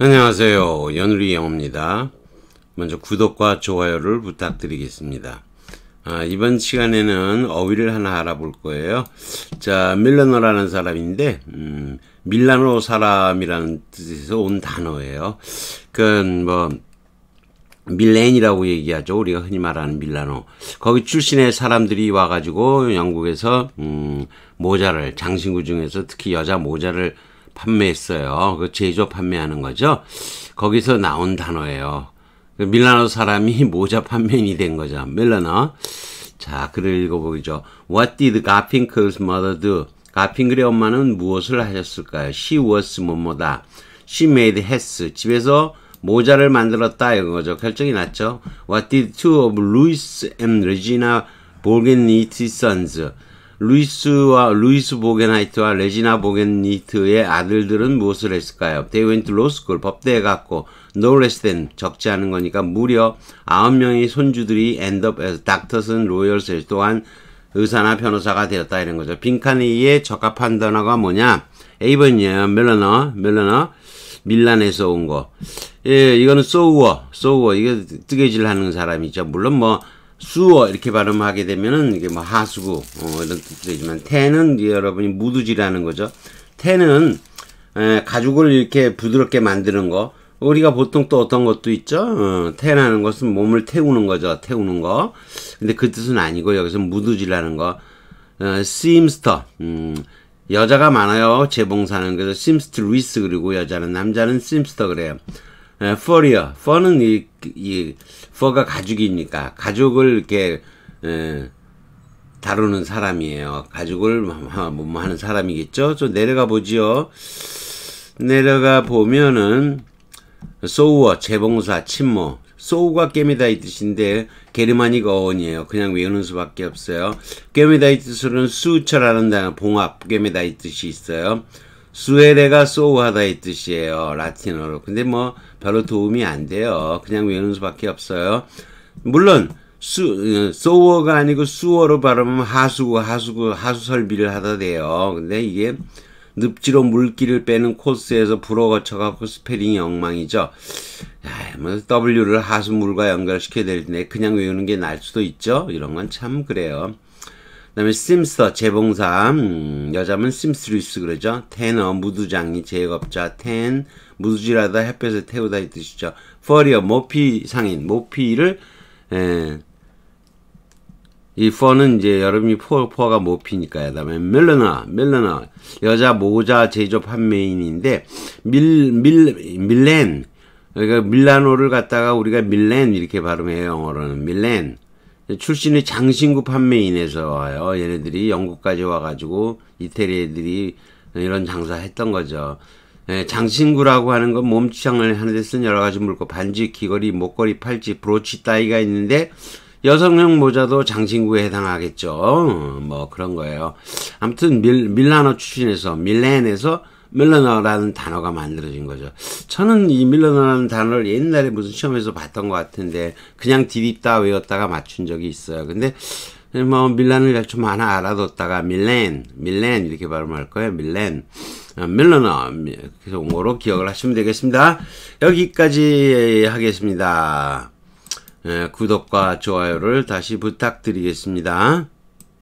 안녕하세요. 연우리 영어입니다. 먼저 구독과 좋아요를 부탁드리겠습니다. 아, 이번 시간에는 어휘를 하나 알아볼 거예요. 자, 밀라노라는 사람인데, 음, 밀라노 사람이라는 뜻에서 온 단어예요. 그건 뭐, 밀렌이라고 얘기하죠. 우리가 흔히 말하는 밀라노. 거기 출신의 사람들이 와가지고 영국에서, 음, 모자를, 장신구 중에서 특히 여자 모자를 판매했어요. 그 제조 판매하는 거죠. 거기서 나온 단어예요. 그 밀라노 사람이 모자 판매인이 된 거죠. 밀라노. 자, 글을 읽어보죠. What did 가핑클's mother do? 가핑클의 엄마는 무엇을 하셨을까요? She was 뭐뭐다. She made hats. 집에서 모자를 만들었다 이거죠. 결정이 났죠. What did two of Louis and Regina Borgen eat sons? 루이스와 루이스 보겐하이트와 레지나 보겐니트의 아들들은 무엇을 했을까요? They went to law school 법대에 갔고 no less than 적지 않은 거니까 무려 9명의 손주들이 end up as doctors and lawyers 또한 의사나 변호사가 되었다 이런 거죠. 빈칸에 의해 적합한 단어가 뭐냐? 에이번이에요 멜러너, 멜러너. 밀란에서 온 거. 예, 이거는 소우어, 소우어. 이게 뜨개질 하는 사람이죠. 물론 뭐 수어 이렇게 발음하게 되면은 이게 뭐 하수구 어, 이런 뜻도 되지만 태는 여러분이 무두지라는 거죠. 태는 에, 가죽을 이렇게 부드럽게 만드는 거 우리가 보통 또 어떤 것도 있죠. 어, 태라는 것은 몸을 태우는 거죠. 태우는 거. 근데 그 뜻은 아니고 여기서 무두지라는 거. 어, 심스터. 음, 여자가 많아요. 재봉사는 그래서 심스트리스 그리고 여자는 남자는 심스터 그래요. 에, f 이요 펄은 이, 이, f 가 가죽이니까, 가죽을 이렇게, 에, 예, 다루는 사람이에요. 가죽을 뭐, 뭐, 뭐, 뭐 하는 사람이겠죠? 좀 내려가 보지요. 내려가 보면은, 소우어, 재봉사, 침모. 소우가 깨미다 이 뜻인데, 게르만이 어원이에요. 그냥 외우는 수밖에 없어요. 깨미다 이 뜻으로는 수처라는 단어, 봉합, 깨미다 이 뜻이 있어요. 수에레가 소우하다이 뜻이에요. 라틴어로. 근데 뭐 별로 도움이 안 돼요. 그냥 외우는 수밖에 없어요. 물론 수, 소어가 아니고 수어로 발음하면 하수구, 하수구, 하수 설비를 하다 돼요. 근데 이게 늪지로 물기를 빼는 코스에서 불어 거쳐갖고 스페링이 엉망이죠. 아, 뭐 W를 하수물과 연결시켜야 될 텐데 그냥 외우는 게 날 수도 있죠. 이런 건 참 그래요. 그다음에 심스터 재봉사 음, 여자면 심스리스 그러죠. 테너 무두장이 제업자 텐 무두질하다 햇볕에 태우다 이 뜻이죠. 퍼리어 모피 상인 모피를 에, 예. 이 퍼는 이제 여러분이 포, 포가 모피니까요. 그다음에 멜러나 멜러나 여자 모자 제조 판매인인데 밀밀 밀렌 그러니까 밀라노를 갖다가 우리가 밀렌 이렇게 발음해요 영어로는 밀렌 출신의 장신구 판매인에서 와요. 얘네들이 영국까지 와가지고 이태리 애들이 이런 장사했던 거죠. 예, 장신구라고 하는 건 몸추장을 하는데 쓴 여러 가지 물건, 반지, 귀걸이, 목걸이, 팔찌, 브로치 따위가 있는데 여성용 모자도 장신구에 해당하겠죠. 뭐 그런 거예요. 아무튼 밀, 밀라노 출신에서 밀렌에서 밀러너라는 단어가 만들어진 거죠. 저는 이 밀러너라는 단어를 옛날에 무슨 시험에서 봤던 것 같은데 그냥 디디다 외웠다가 맞춘 적이 있어요. 근데 뭐 밀란을 좀 하나 알아뒀다가 밀렌, 밀렌 이렇게 발음할 거예요. 밀렌, 어, 밀러너 그래서 온 거로 기억을 하시면 되겠습니다. 여기까지 하겠습니다. 예, 구독과 좋아요를 다시 부탁드리겠습니다.